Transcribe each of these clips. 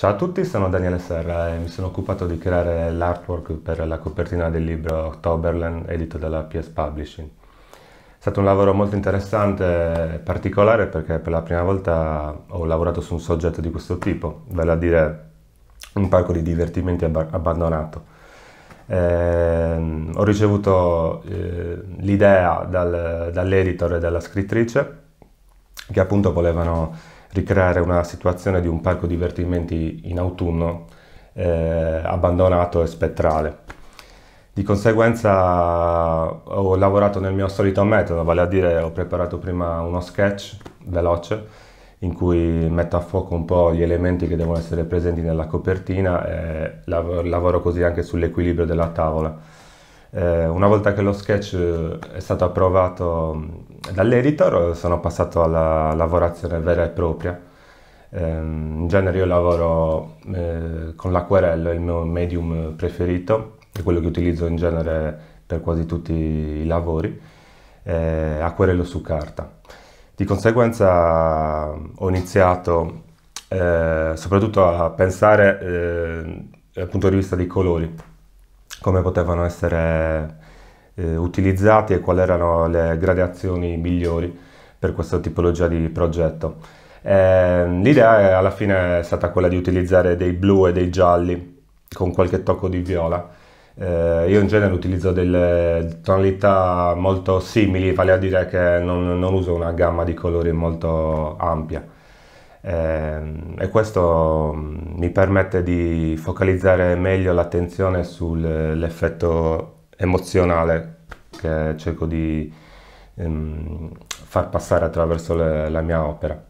Ciao a tutti, sono Daniele Serra e mi sono occupato di creare l'artwork per la copertina del libro Octoberland edito dalla PS Publishing. È stato un lavoro molto interessante e particolare perché per la prima volta ho lavorato su un soggetto di questo tipo, vale a dire un parco di divertimenti ab abbandonato. Eh, ho ricevuto eh, l'idea dal, dall'editor e dalla scrittrice che appunto volevano ricreare una situazione di un parco divertimenti in autunno eh, abbandonato e spettrale. Di conseguenza ho lavorato nel mio solito metodo, vale a dire ho preparato prima uno sketch veloce in cui metto a fuoco un po' gli elementi che devono essere presenti nella copertina e lavoro così anche sull'equilibrio della tavola. Eh, una volta che lo sketch eh, è stato approvato mm, dall'editor eh, sono passato alla lavorazione vera e propria. Eh, in genere io lavoro eh, con l'acquerello, il mio medium preferito, è quello che utilizzo in genere per quasi tutti i lavori, eh, acquerello su carta. Di conseguenza ho iniziato soprattutto a pensare dal punto di vista dei colori, come potevano essere eh, utilizzati e quali erano le gradazioni migliori per questa tipologia di progetto. Eh, l'idea alla fine è stata quella di utilizzare dei blu e dei gialli con qualche tocco di viola. Eh, io in genere utilizzo delle tonalità molto simili, vale a dire che non, non uso una gamma di colori molto ampia. Ehm, e questo mm, mi permette di focalizzare meglio l'attenzione sull'effetto emozionale che cerco di ehm, far passare attraverso le, la mia opera.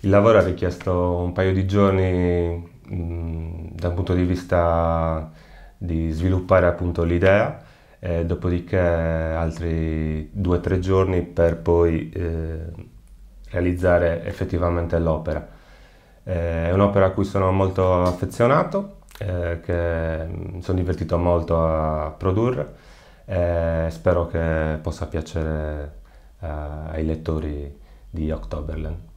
Il lavoro ha richiesto un paio di giorni mh, mm, dal punto di vista di sviluppare appunto l'idea e dopodiché altri due o tre giorni per poi eh, realizzare effettivamente l'opera. Eh, è un'opera a cui sono molto affezionato, eh, che mi mm, sono divertito molto a produrre e eh, spero che possa piacere eh, ai lettori di Octoberland.